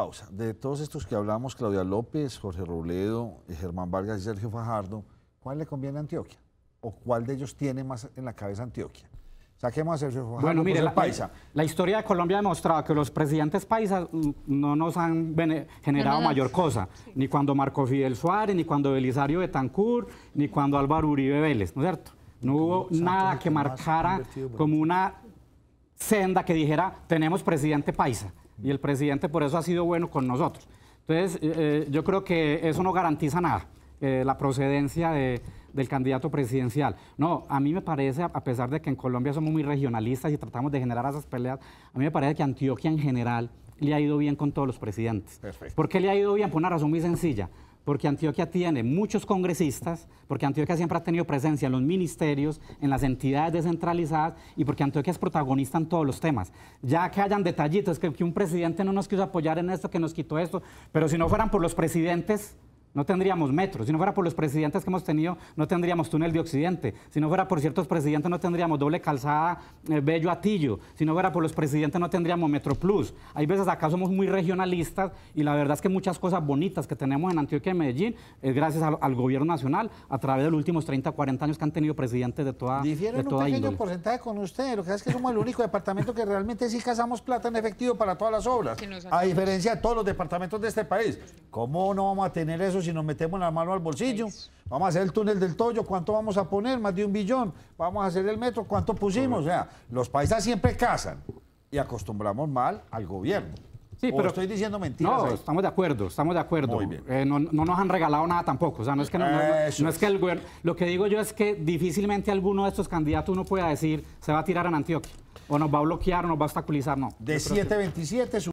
pausa. De todos estos que hablamos, Claudia López, Jorge Robledo, eh, Germán Vargas y Sergio Fajardo, ¿cuál le conviene a Antioquia? ¿O cuál de ellos tiene más en la cabeza Antioquia? Saquemos a Sergio Fajardo. Bueno, mire, pues, la, la historia de Colombia ha demostrado que los presidentes paisas mm, no nos han generado mayor cosa, ni cuando Marco Fidel Suárez, ni cuando Belisario Betancourt, ni cuando Álvaro Uribe Vélez, ¿no es cierto? No hubo nada que marcara como una senda que dijera, tenemos presidente paisa y el presidente por eso ha sido bueno con nosotros. Entonces, eh, eh, yo creo que eso no garantiza nada, eh, la procedencia de, del candidato presidencial. No, a mí me parece, a pesar de que en Colombia somos muy regionalistas y tratamos de generar esas peleas, a mí me parece que Antioquia en general le ha ido bien con todos los presidentes. Perfecto. ¿Por qué le ha ido bien? Por una razón muy sencilla porque Antioquia tiene muchos congresistas, porque Antioquia siempre ha tenido presencia en los ministerios, en las entidades descentralizadas y porque Antioquia es protagonista en todos los temas. Ya que hayan detallitos, que, que un presidente no nos quiso apoyar en esto, que nos quitó esto, pero si no fueran por los presidentes, no tendríamos metros. Si no fuera por los presidentes que hemos tenido, no tendríamos túnel de Occidente. Si no fuera por ciertos presidentes, no tendríamos doble calzada eh, Bello Atillo. Si no fuera por los presidentes, no tendríamos Metro Plus. Hay veces acá somos muy regionalistas y la verdad es que muchas cosas bonitas que tenemos en Antioquia y Medellín es gracias al, gobierno nacional a través de los últimos 30, 40 años que han tenido presidentes de toda de toda un pequeño porcentaje con usted. Lo que es que somos el único departamento que realmente sí casamos plata en efectivo para todas las obras. A diferencia de todos los departamentos de este país. ¿Cómo no vamos a tener eso si nos metemos la mano al bolsillo. Vamos a hacer el túnel del Toyo, ¿cuánto vamos a poner? Más de un billón. Vamos a hacer el metro, ¿cuánto pusimos? O sea, los paisas siempre cazan y acostumbramos mal al gobierno. Sí, pero estoy diciendo mentiras. No, estamos de acuerdo, estamos de acuerdo. Eh, no, no, nos han regalado nada tampoco. O sea, no es que, no, es que el gobierno. Lo que digo yo es que difícilmente alguno de estos candidatos uno pueda decir se va a tirar en Antioquia. O nos va a bloquear, o nos va a obstaculizar, no. De 727 su